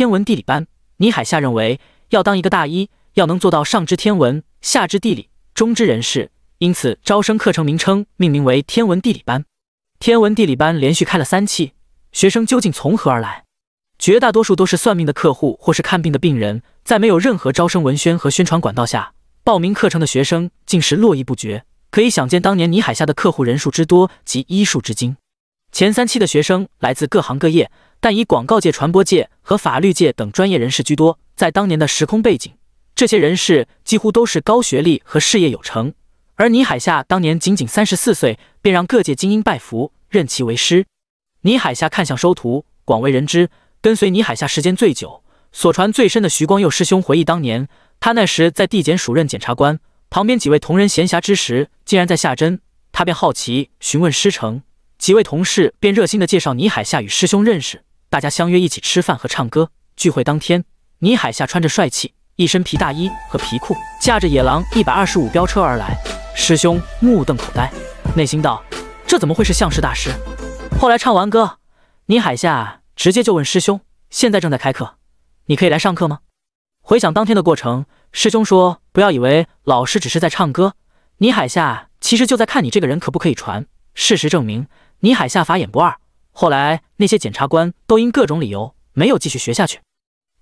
天文地理班，倪海厦认为要当一个大医，要能做到上知天文，下知地理，中知人事，因此招生课程名称命名为天文地理班。天文地理班连续开了三期，学生究竟从何而来？绝大多数都是算命的客户或是看病的病人，在没有任何招生文宣和宣传管道下，报名课程的学生竟是络绎不绝。可以想见当年倪海厦的客户人数之多及医术之精。前三期的学生来自各行各业，但以广告界、传播界和法律界等专业人士居多。在当年的时空背景，这些人士几乎都是高学历和事业有成。而倪海厦当年仅仅三十四岁，便让各界精英拜服，认其为师。倪海厦看向收徒，广为人知。跟随倪海厦时间最久、所传最深的徐光佑师兄回忆，当年他那时在地检署任检察官，旁边几位同仁闲暇之时，竟然在下针，他便好奇询问师承。几位同事便热心的介绍倪海夏与师兄认识，大家相约一起吃饭和唱歌。聚会当天，倪海夏穿着帅气，一身皮大衣和皮裤，驾着野狼一百二十五飙车而来，师兄目瞪口呆，内心道：这怎么会是相师大师？后来唱完歌，倪海夏直接就问师兄：现在正在开课，你可以来上课吗？回想当天的过程，师兄说：不要以为老师只是在唱歌，倪海夏其实就在看你这个人可不可以传。事实证明。倪海厦法眼不二，后来那些检察官都因各种理由没有继续学下去。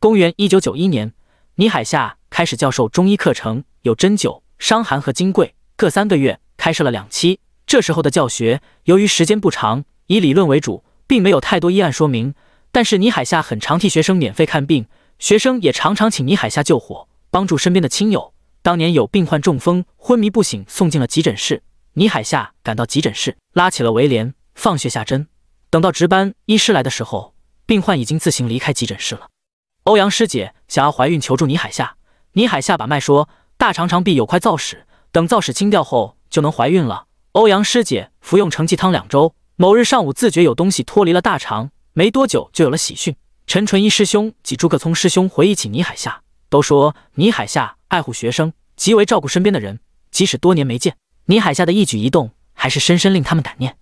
公元一九九一年，倪海厦开始教授中医课程，有针灸、伤寒和金匮各三个月，开设了两期。这时候的教学由于时间不长，以理论为主，并没有太多医案说明。但是倪海厦很常替学生免费看病，学生也常常请倪海厦救火，帮助身边的亲友。当年有病患中风昏迷不醒，送进了急诊室，倪海厦赶到急诊室，拉起了围帘。放血下针，等到值班医师来的时候，病患已经自行离开急诊室了。欧阳师姐想要怀孕，求助倪海夏。倪海夏把脉说，大肠肠壁有块造屎，等造屎清掉后就能怀孕了。欧阳师姐服用承气汤两周，某日上午自觉有东西脱离了大肠，没多久就有了喜讯。陈纯一师兄及朱克聪师兄回忆起倪海夏，都说倪海夏爱护学生，极为照顾身边的人，即使多年没见，倪海夏的一举一动还是深深令他们感念。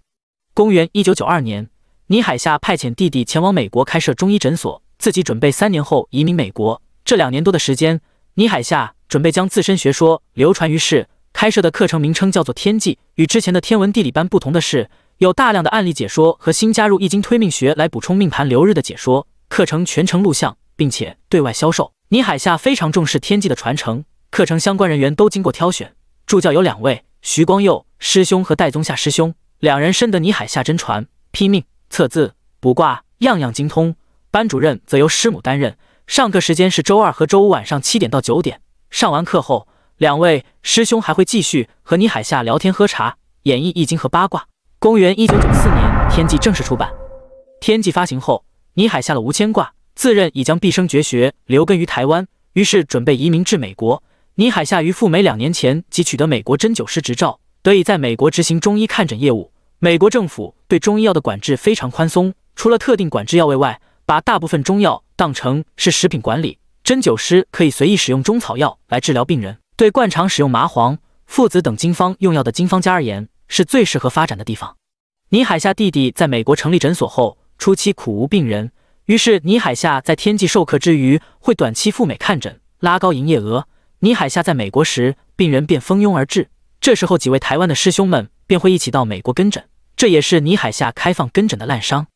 公元一九九二年，倪海厦派遣弟弟前往美国开设中医诊所，自己准备三年后移民美国。这两年多的时间，倪海厦准备将自身学说流传于世，开设的课程名称叫做《天际》，与之前的天文地理班不同的是，有大量的案例解说和新加入《易经推命学》来补充命盘流日的解说。课程全程录像，并且对外销售。倪海厦非常重视《天际的传承，课程相关人员都经过挑选，助教有两位：徐光佑师兄和戴宗夏师兄。两人深得倪海厦真传，拼命、测字、卜卦，样样精通。班主任则由师母担任。上课时间是周二和周五晚上七点到九点。上完课后，两位师兄还会继续和倪海厦聊天、喝茶、演绎《易经》和八卦。公元一九九四年，《天纪》正式出版。《天纪》发行后，倪海厦的无牵挂，自认已将毕生绝学留根于台湾，于是准备移民至美国。倪海厦于赴美两年前即取得美国针灸师执照，得以在美国执行中医看诊业务。美国政府对中医药的管制非常宽松，除了特定管制药位外，把大部分中药当成是食品管理。针灸师可以随意使用中草药来治疗病人。对惯常使用麻黄、附子等经方用药的经方家而言，是最适合发展的地方。倪海厦弟弟在美国成立诊所后，初期苦无病人，于是倪海厦在天际授课之余，会短期赴美看诊，拉高营业额。倪海厦在美国时，病人便蜂拥而至。这时候，几位台湾的师兄们便会一起到美国跟诊，这也是倪海厦开放跟诊的滥觞。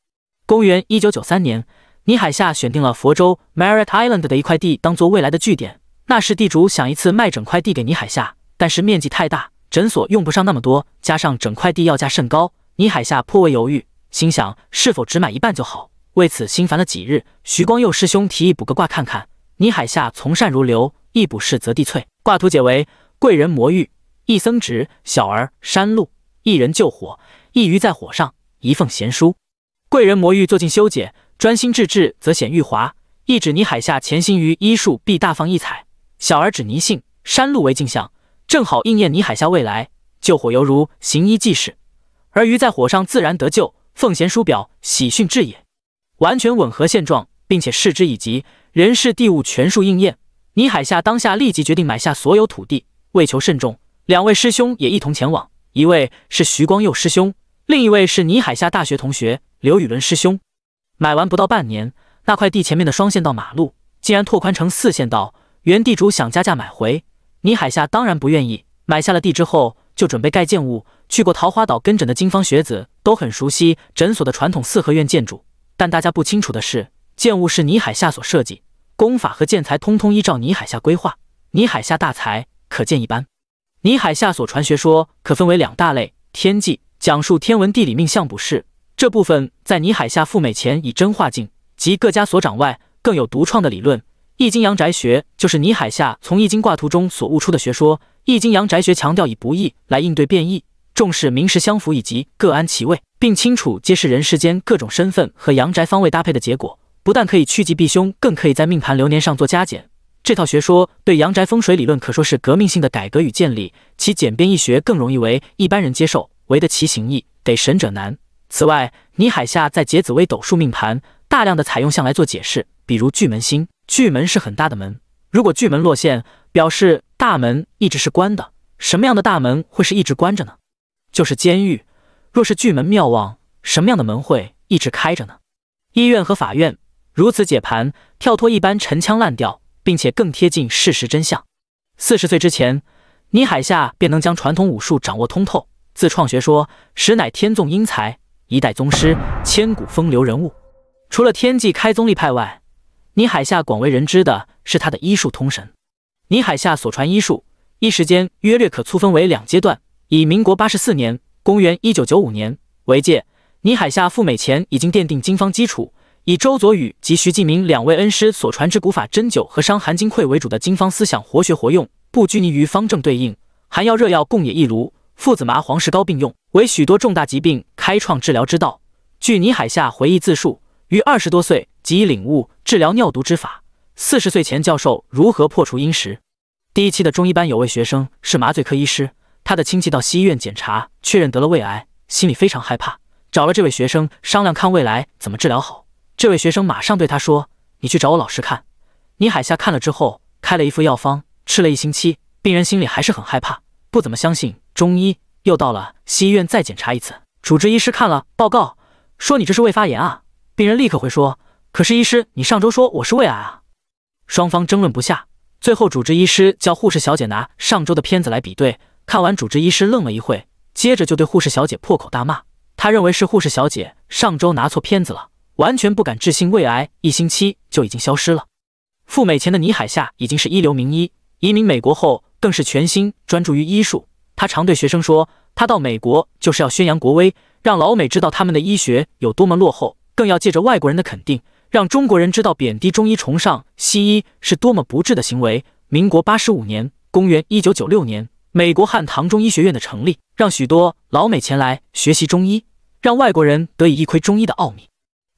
公元一九九三年，倪海厦选定了佛州 Merritt Island 的一块地当做未来的据点，那时地主想一次卖整块地给倪海厦，但是面积太大，诊所用不上那么多，加上整块地要价甚高，倪海厦颇为犹豫，心想是否只买一半就好，为此心烦了几日。徐光佑师兄提议补个卦看看，倪海厦从善如流，一卜是则地翠卦图解为贵人魔玉。一僧指小儿山路，一人救火，一鱼在火上，一奉贤书。贵人魔玉坐尽修解，专心致志则显玉华。一指泥海下潜心于医术，必大放异彩。小儿指泥性山路为镜像，正好应验泥海下未来救火犹如行医济世，而鱼在火上自然得救。奉贤书表喜讯至也，完全吻合现状，并且视之以及，人事地物全数应验。泥海下当下立即决定买下所有土地，为求慎重。两位师兄也一同前往，一位是徐光佑师兄，另一位是倪海厦大学同学刘宇伦师兄。买完不到半年，那块地前面的双线道马路竟然拓宽成四线道。原地主想加价买回，倪海厦当然不愿意。买下了地之后，就准备盖建物。去过桃花岛跟诊的金方学子都很熟悉诊所的传统四合院建筑，但大家不清楚的是，建物是倪海厦所设计，功法和建材通通依照倪海厦规划。倪海厦大才，可见一斑。倪海厦所传学说可分为两大类：天际，讲述天文地理命相卜筮这部分，在倪海厦赴美前已真化境，及各家所长外，更有独创的理论。易经阳宅学就是倪海厦从易经卦图中所悟出的学说。易经阳宅学强调以不易来应对变异，重视名实相符以及各安其位，并清楚揭示人世间各种身份和阳宅方位搭配的结果，不但可以趋吉避凶，更可以在命盘流年上做加减。这套学说对阳宅风水理论可说是革命性的改革与建立，其简便易学，更容易为一般人接受。唯得其形意，得神者难。此外，倪海厦在解紫微斗数命盘，大量的采用象来做解释，比如巨门星。巨门是很大的门，如果巨门落陷，表示大门一直是关的。什么样的大门会是一直关着呢？就是监狱。若是巨门妙望，什么样的门会一直开着呢？医院和法院。如此解盘，跳脱一般陈腔滥调。并且更贴近事实真相。四十岁之前，倪海厦便能将传统武术掌握通透，自创学说，实乃天纵英才，一代宗师，千古风流人物。除了天际开宗立派外，倪海厦广为人知的是他的医术通神。倪海厦所传医术，一时间约略可粗分为两阶段，以民国八十四年（公元一九九五年）为界。倪海厦赴美前已经奠定经方基础。以周佐宇及徐继明两位恩师所传之古法针灸和伤寒金匮为主的经方思想，活学活用，不拘泥于方正对应，寒药热药共冶一炉，附子麻黄石膏并用，为许多重大疾病开创治疗之道。据倪海厦回忆自述，于二十多岁即已领悟治疗尿毒之法，四十岁前教授如何破除阴石。第一期的中医班有位学生是麻醉科医师，他的亲戚到西医院检查，确认得了胃癌，心里非常害怕，找了这位学生商量看未来怎么治疗好。这位学生马上对他说：“你去找我老师看。”倪海厦看了之后，开了一副药方，吃了一星期，病人心里还是很害怕，不怎么相信中医。又到了西医院再检查一次，主治医师看了报告，说：“你这是胃发炎啊。”病人立刻会说：“可是医师，你上周说我是胃癌啊！”双方争论不下，最后主治医师叫护士小姐拿上周的片子来比对。看完，主治医师愣了一会，接着就对护士小姐破口大骂，他认为是护士小姐上周拿错片子了。完全不敢置信，胃癌一星期就已经消失了。赴美前的倪海厦已经是一流名医，移民美国后更是全心专注于医术。他常对学生说：“他到美国就是要宣扬国威，让老美知道他们的医学有多么落后，更要借着外国人的肯定，让中国人知道贬低中医、崇尚西医是多么不智的行为。”民国八十五年（公元一九九六年），美国汉唐中医学院的成立，让许多老美前来学习中医，让外国人得以一窥中医的奥秘。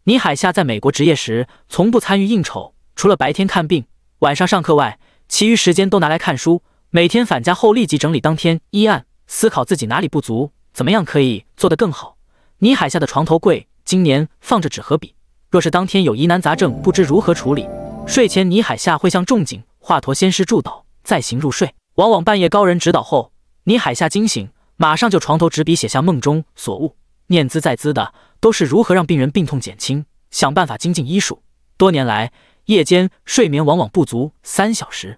倪海厦在美国执业时，从不参与应酬，除了白天看病、晚上上课外，其余时间都拿来看书。每天返家后立即整理当天医案，思考自己哪里不足，怎么样可以做得更好。倪海厦的床头柜今年放着纸和笔，若是当天有疑难杂症不知如何处理，睡前倪海厦会向仲景、华佗先师祝祷，再行入睡。往往半夜高人指导后，倪海厦惊醒，马上就床头执笔写下梦中所悟，念兹在兹的。都是如何让病人病痛减轻，想办法精进医术。多年来，夜间睡眠往往不足三小时。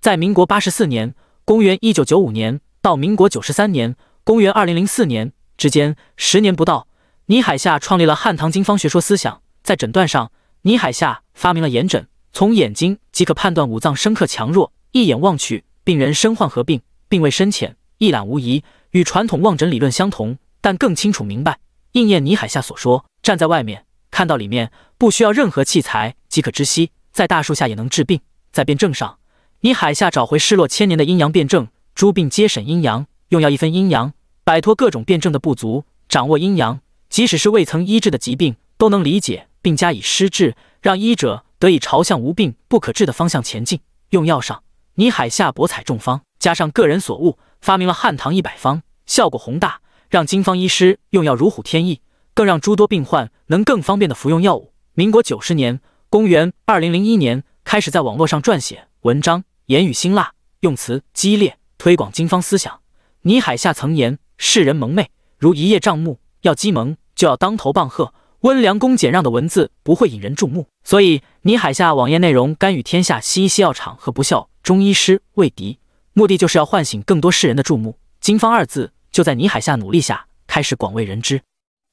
在民国八十四年（公元1995年）到民国九十三年（公元2004年）之间，十年不到，倪海厦创立了汉唐经方学说思想。在诊断上，倪海厦发明了眼诊，从眼睛即可判断五脏深刻强弱，一眼望去，病人身患何病，并未深浅，一览无遗，与传统望诊理论相同，但更清楚明白。应验倪海厦所说，站在外面看到里面，不需要任何器材即可知悉，在大树下也能治病。在辩证上，倪海厦找回失落千年的阴阳辩证，诸病皆审阴阳，用药一分阴阳，摆脱各种辩证的不足，掌握阴阳，即使是未曾医治的疾病，都能理解并加以施治，让医者得以朝向无病不可治的方向前进。用药上，倪海厦博采众方，加上个人所悟，发明了汉唐一百方，效果宏大。让金方医师用药如虎添翼，更让诸多病患能更方便的服用药物。民国九十年（公元2001年）开始在网络上撰写文章，言语辛辣，用词激烈，推广金方思想。倪海厦曾言：“世人蒙昧，如一叶障目，要激蒙就要当头棒喝。温良恭俭让的文字不会引人注目，所以倪海厦网页内容干预天下西医西药厂和不孝中医师为敌，目的就是要唤醒更多世人的注目。金方二字。”就在倪海厦努力下，开始广为人知。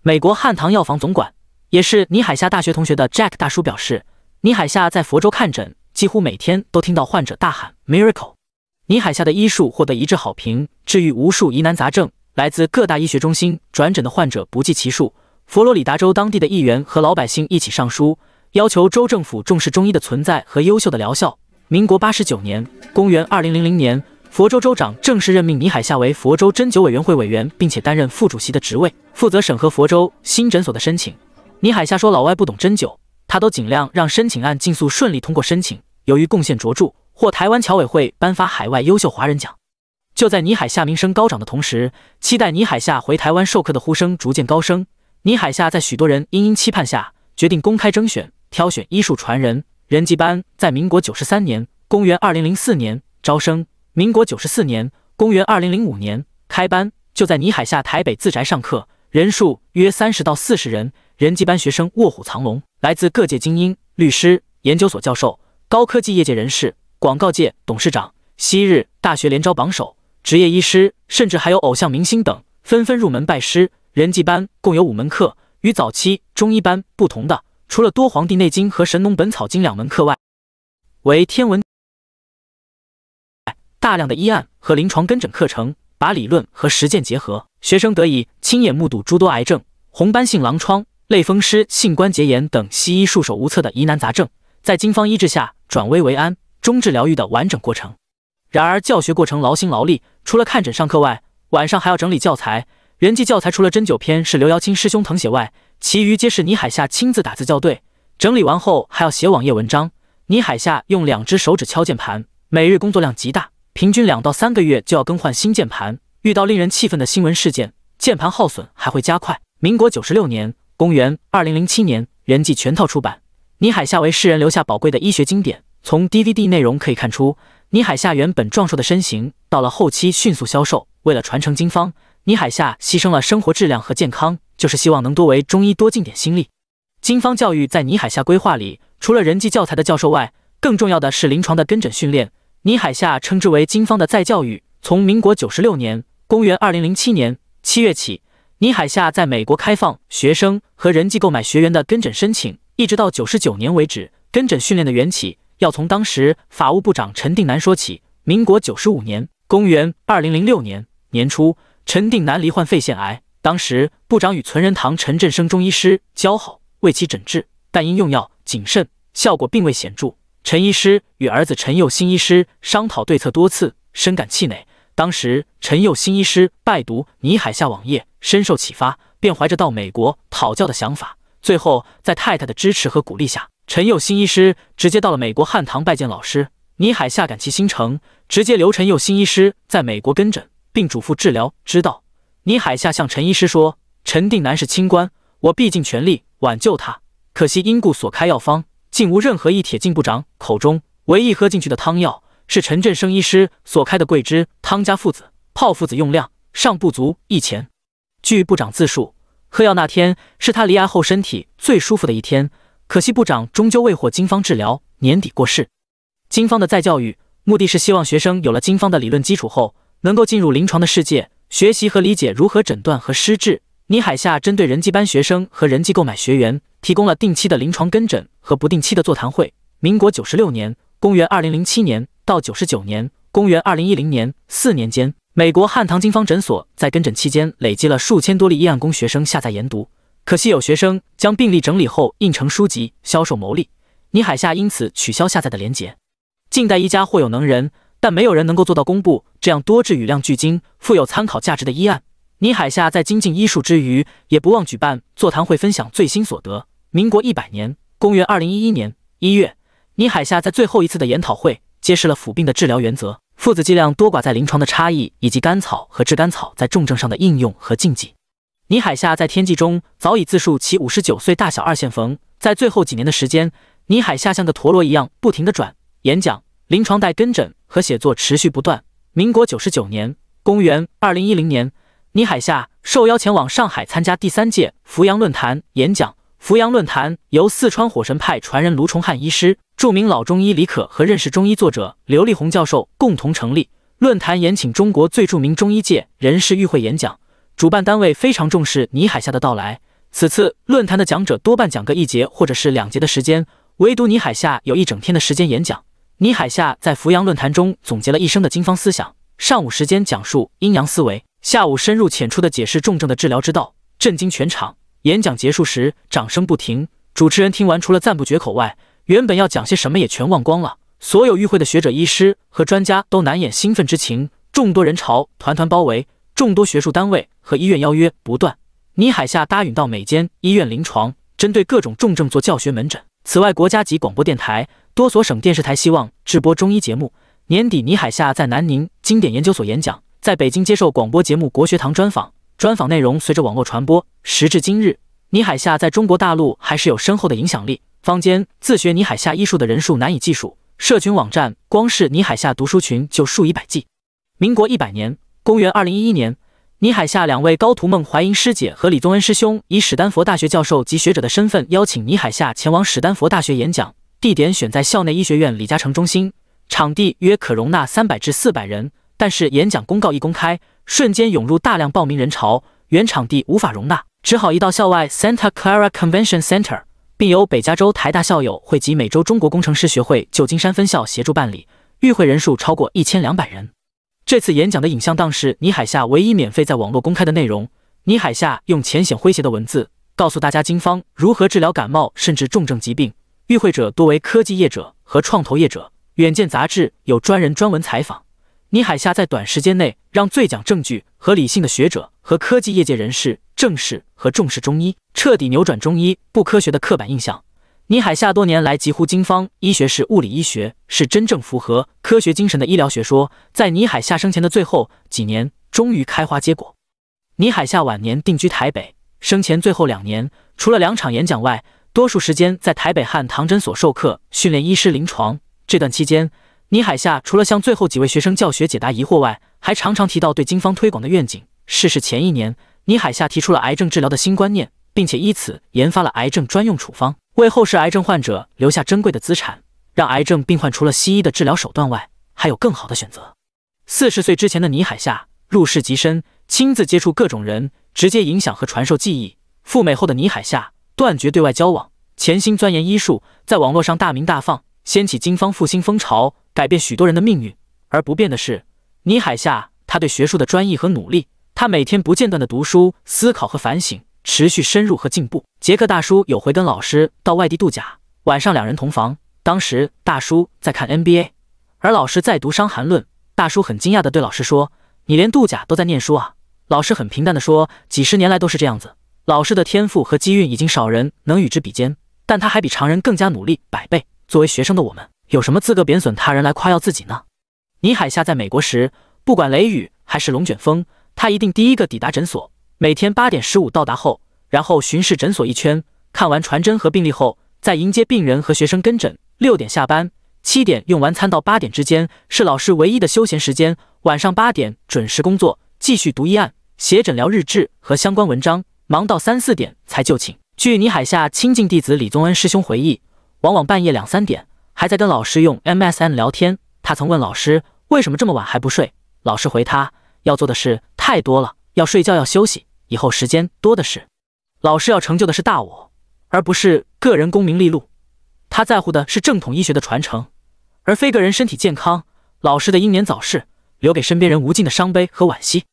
美国汉唐药房总管，也是倪海厦大学同学的 Jack 大叔表示，倪海厦在佛州看诊，几乎每天都听到患者大喊 “miracle”。倪海厦的医术获得一致好评，治愈无数疑难杂症，来自各大医学中心转诊的患者不计其数。佛罗里达州当地的议员和老百姓一起上书，要求州政府重视中医的存在和优秀的疗效。民国八十九年，公元二零零零年。佛州州长正式任命倪海夏为佛州针灸委员会委员，并且担任副主席的职位，负责审核佛州新诊所的申请。倪海夏说：“老外不懂针灸，他都尽量让申请案尽速顺利通过申请。”由于贡献卓著，获台湾侨委会颁发海外优秀华人奖。就在倪海夏名声高涨的同时，期待倪海夏回台湾授课的呼声逐渐高升。倪海夏在许多人殷殷期盼下，决定公开征选，挑选医术传人。人际班在民国九十三年（公元二零零四年）招生。民国九十四年，公元二零零五年开班，就在泥海下台北自宅上课，人数约三十到四十人。人际班学生卧虎藏龙，来自各界精英，律师、研究所教授、高科技业界人士、广告界董事长，昔日大学联招榜首，职业医师，甚至还有偶像明星等纷纷入门拜师。人际班共有五门课，与早期中医班不同的，除了多《黄帝内经》和《神农本草经》两门课外，为天文。大量的医案和临床跟诊课程，把理论和实践结合，学生得以亲眼目睹诸多癌症、红斑性狼疮、类风湿性关节炎等西医束手无策的疑难杂症，在经方医治下转危为安、终治疗愈的完整过程。然而教学过程劳心劳力，除了看诊上课外，晚上还要整理教材。人际教材除了针灸篇是刘瑶清师兄誊写外，其余皆是倪海厦亲自打字校对。整理完后还要写网页文章，倪海厦用两只手指敲键盘，每日工作量极大。平均两到三个月就要更换新键盘，遇到令人气愤的新闻事件，键盘耗损还会加快。民国九十六年，公元二零零七年，人际全套出版，倪海厦为世人留下宝贵的医学经典。从 DVD 内容可以看出，倪海厦原本壮硕的身形，到了后期迅速消瘦。为了传承经方，倪海厦牺牲了生活质量和健康，就是希望能多为中医多尽点心力。经方教育在倪海厦规划里，除了人际教材的教授外，更重要的是临床的跟诊训练。倪海厦称之为“金方”的再教育，从民国九十六年（公元二零零七年七月）起，倪海厦在美国开放学生和人际购买学员的跟诊申请，一直到九十九年为止。跟诊训练的缘起，要从当时法务部长陈定南说起。民国九十五年（公元二零零六年年初），陈定南罹患肺腺癌，当时部长与存仁堂陈振生中医师交好，为其诊治，但因用药谨慎，效果并未显著。陈医师与儿子陈佑新医师商讨对策多次，深感气馁。当时，陈佑新医师拜读倪海厦网页，深受启发，便怀着到美国讨教的想法。最后，在太太的支持和鼓励下，陈佑新医师直接到了美国汉唐拜见老师倪海厦，感其心诚，直接留陈佑新医师在美国跟诊，并嘱咐治疗知道。倪海厦向陈医师说：“陈定南是清官，我必尽全力挽救他，可惜因故所开药方。”竟无任何一铁，进部长口中唯一喝进去的汤药是陈振生医师所开的桂枝汤加附子，泡附子用量尚不足一钱。据部长自述，喝药那天是他离癌后身体最舒服的一天。可惜部长终究未获金方治疗，年底过世。金方的再教育目的是希望学生有了金方的理论基础后，能够进入临床的世界，学习和理解如何诊断和施治。倪海厦针对人机班学生和人机购买学员，提供了定期的临床跟诊和不定期的座谈会。民国九十六年（公元2007年）到九十九年（公元2010年）四年间，美国汉唐经方诊所在跟诊期间累积了数千多例医案供学生下载研读。可惜有学生将病例整理后印成书籍销售牟利，倪海厦因此取消下载的连接。近代医家或有能人，但没有人能够做到公布这样多质与量俱精、富有参考价值的医案。倪海厦在精进医术之余，也不忘举办座谈会，分享最新所得。民国一百年，公元二零一一年一月，倪海厦在最后一次的研讨会揭示了腐病的治疗原则、父子剂量多寡在临床的差异，以及甘草和炙甘草在重症上的应用和禁忌。倪海厦在天际中早已自述其五十九岁大小二线缝，在最后几年的时间，倪海厦像个陀螺一样不停地转，演讲、临床带、跟诊和写作持续不断。民国九十九年，公元二零一零年。倪海厦受邀前往上海参加第三届扶阳论坛演讲。扶阳论坛由四川火神派传人卢崇汉医师、著名老中医李可和认识中医作者刘立红教授共同成立。论坛延请中国最著名中医界人士与会演讲。主办单位非常重视倪海厦的到来。此次论坛的讲者多半讲个一节或者是两节的时间，唯独倪海厦有一整天的时间演讲。倪海厦在扶阳论坛中总结了一生的经方思想。上午时间讲述阴阳思维。下午深入浅出的解释重症的治疗之道，震惊全场。演讲结束时，掌声不停。主持人听完，除了赞不绝口外，原本要讲些什么也全忘光了。所有与会的学者、医师和专家都难掩兴奋之情。众多人潮团团包围，众多学术单位和医院邀约不断。倪海厦答允到每间医院临床，针对各种重症做教学门诊。此外，国家级广播电台、多所省电视台希望直播中医节目。年底，倪海厦在南宁经典研究所演讲。在北京接受广播节目《国学堂》专访，专访内容随着网络传播。时至今日，倪海厦在中国大陆还是有深厚的影响力，坊间自学倪海厦医术的人数难以计数，社群网站光是倪海厦读书群就数以百计。民国一百年，公元二零一一年，倪海厦两位高徒孟怀英师姐和李宗恩师兄以史丹佛大学教授及学者的身份邀请倪海厦前往史丹佛大学演讲，地点选在校内医学院李嘉诚中心，场地约可容纳三百至四百人。但是演讲公告一公开，瞬间涌入大量报名人潮，原场地无法容纳，只好移到校外 Santa Clara Convention Center，并由北加州台大校友会及美洲中国工程师学会旧金山分校协助办理。与会人数超过一千两百人。这次演讲的影像档是倪海厦唯一免费在网络公开的内容。倪海厦用浅显诙谐的文字，告诉大家经方如何治疗感冒甚至重症疾病。与会者多为科技业者和创投业者。远见杂志有专人专文采访。倪海厦在短时间内让最讲证据和理性的学者和科技业界人士正视和重视中医，彻底扭转中医不科学的刻板印象。倪海厦多年来疾呼经方医学是物理医学，是真正符合科学精神的医疗学说，在倪海厦生前的最后几年，终于开花结果。倪海厦晚年定居台北，生前最后两年，除了两场演讲外，多数时间在台北汉唐诊所授课训练医师临床。这段期间。倪海厦除了向最后几位学生教学解答疑惑外，还常常提到对经方推广的愿景。逝世前一年，倪海厦提出了癌症治疗的新观念，并且以此研发了癌症专用处方，为后世癌症患者留下珍贵的资产，让癌症病患除了西医的治疗手段外，还有更好的选择。四十岁之前的倪海厦入世极深，亲自接触各种人，直接影响和传授技艺。赴美后的倪海厦断绝对外交往，潜心钻研医术，在网络上大鸣大放，掀起经方复兴风潮。改变许多人的命运，而不变的是倪海厦他对学术的专一和努力。他每天不间断的读书、思考和反省，持续深入和进步。杰克大叔有回跟老师到外地度假，晚上两人同房。当时大叔在看 NBA，而老师在读《伤寒论》。大叔很惊讶的对老师说：“你连度假都在念书啊？”老师很平淡的说：“几十年来都是这样子。”老师的天赋和机运已经少人能与之比肩，但他还比常人更加努力百倍。作为学生的我们。有什么资格贬损他人来夸耀自己呢？倪海厦在美国时，不管雷雨还是龙卷风，他一定第一个抵达诊所。每天八点十五到达后，然后巡视诊所一圈，看完传真和病历后，再迎接病人和学生跟诊。六点下班，七点用完餐到八点之间是老师唯一的休闲时间。晚上八点准时工作，继续读医案、写诊疗日志和相关文章，忙到三四点才就寝。据倪海厦亲近弟子李宗恩师兄回忆，往往半夜两三点。还在跟老师用 MSN 聊天。他曾问老师为什么这么晚还不睡，老师回他要做的事太多了，要睡觉要休息，以后时间多的是。老师要成就的是大我，而不是个人功名利禄。他在乎的是正统医学的传承，而非个人身体健康。老师的英年早逝，留给身边人无尽的伤悲和惋惜。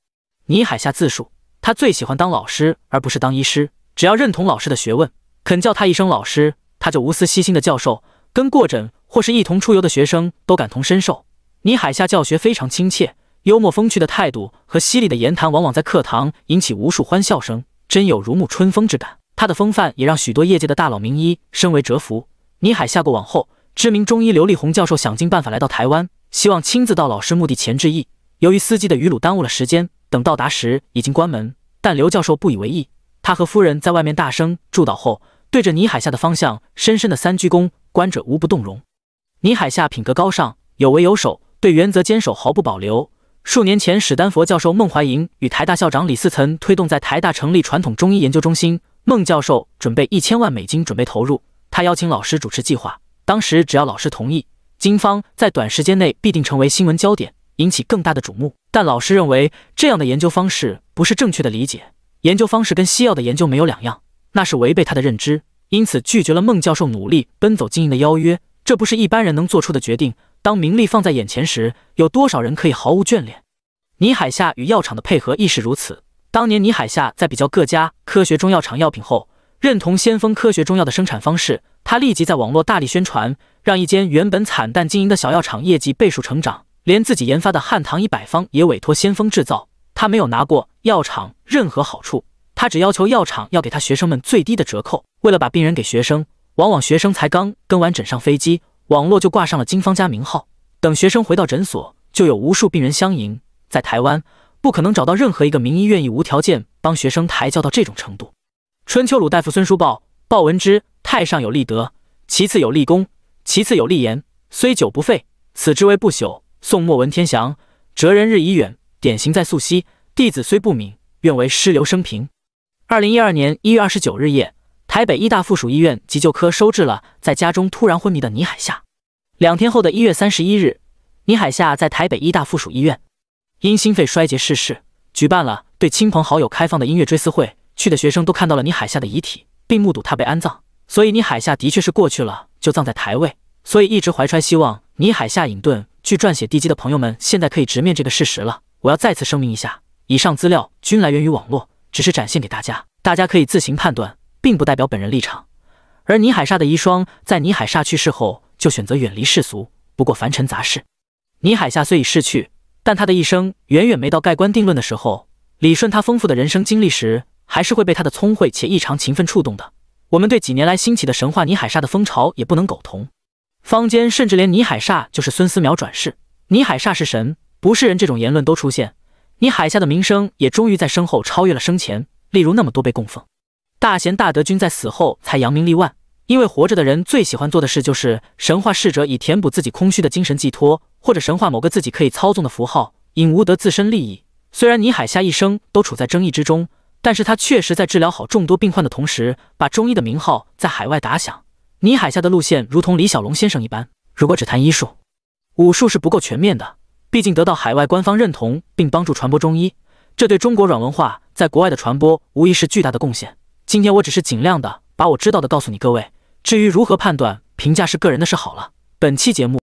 倪海厦自述，他最喜欢当老师，而不是当医师。只要认同老师的学问，肯叫他一声老师，他就无私悉心的教授。跟过诊或是一同出游的学生都感同身受，倪海厦教学非常亲切，幽默风趣的态度和犀利的言谈，往往在课堂引起无数欢笑声，真有如沐春风之感。他的风范也让许多业界的大佬名医深为折服。倪海厦过往后，知名中医刘立红教授想尽办法来到台湾，希望亲自到老师墓地前致意。由于司机的余鲁耽误了时间，等到达时已经关门，但刘教授不以为意，他和夫人在外面大声祝祷后，对着倪海厦的方向深深的三鞠躬。观者无不动容。倪海厦品格高尚，有为有守，对原则坚守毫不保留。数年前，史丹佛教授孟怀银与台大校长李嗣岑推动在台大成立传统中医研究中心，孟教授准备一千万美金准备投入，他邀请老师主持计划。当时只要老师同意，金方在短时间内必定成为新闻焦点，引起更大的瞩目。但老师认为这样的研究方式不是正确的理解，研究方式跟西药的研究没有两样，那是违背他的认知。因此拒绝了孟教授努力奔走经营的邀约，这不是一般人能做出的决定。当名利放在眼前时，有多少人可以毫无眷恋？倪海厦与药厂的配合亦是如此。当年倪海厦在比较各家科学中药厂药品后，认同先锋科学中药的生产方式，他立即在网络大力宣传，让一间原本惨淡经营的小药厂业绩倍数成长。连自己研发的汉唐一百方也委托先锋制造，他没有拿过药厂任何好处。他只要求药厂要给他学生们最低的折扣。为了把病人给学生，往往学生才刚跟完诊上飞机，网络就挂上了金方家名号。等学生回到诊所，就有无数病人相迎。在台湾，不可能找到任何一个名医愿意无条件帮学生抬轿到这种程度。春秋鲁大夫孙叔豹，豹闻之：太上有立德，其次有立功，其次有立言，虽久不废，此之谓不朽。宋末文天祥，哲人日已远，典型在素昔。弟子虽不敏，愿为师留生平。二零一二年一月二十九日夜，台北医大附属医院急救科收治了在家中突然昏迷的倪海厦。两天后的一月三十一日，倪海厦在台北医大附属医院因心肺衰竭逝世，举办了对亲朋好友开放的音乐追思会，去的学生都看到了倪海厦的遗体，并目睹他被安葬。所以，倪海夏的确是过去了，就葬在台位，所以一直怀揣希望。倪海厦隐遁去撰写地基的朋友们，现在可以直面这个事实了。我要再次声明一下，以上资料均来源于网络。只是展现给大家，大家可以自行判断，并不代表本人立场。而倪海厦的遗孀在倪海厦去世后，就选择远离世俗，不过凡尘杂事。倪海厦虽已逝去，但他的一生远远没到盖棺定论的时候。理顺他丰富的人生经历时，还是会被他的聪慧且异常勤奋触动的。我们对几年来兴起的神话倪海厦的风潮也不能苟同。坊间甚至连倪海厦就是孙思邈转世，倪海厦是神不是人这种言论都出现。你海下的名声也终于在身后超越了生前，例如那么多被供奉，大贤大德君在死后才扬名立万，因为活着的人最喜欢做的事就是神话逝者，以填补自己空虚的精神寄托，或者神话某个自己可以操纵的符号，引无得自身利益。虽然倪海厦一生都处在争议之中，但是他确实在治疗好众多病患的同时，把中医的名号在海外打响。倪海厦的路线如同李小龙先生一般，如果只谈医术，武术是不够全面的。毕竟得到海外官方认同并帮助传播中医，这对中国软文化在国外的传播无疑是巨大的贡献。今天我只是尽量的把我知道的告诉你各位，至于如何判断评价是个人的事好了。本期节目。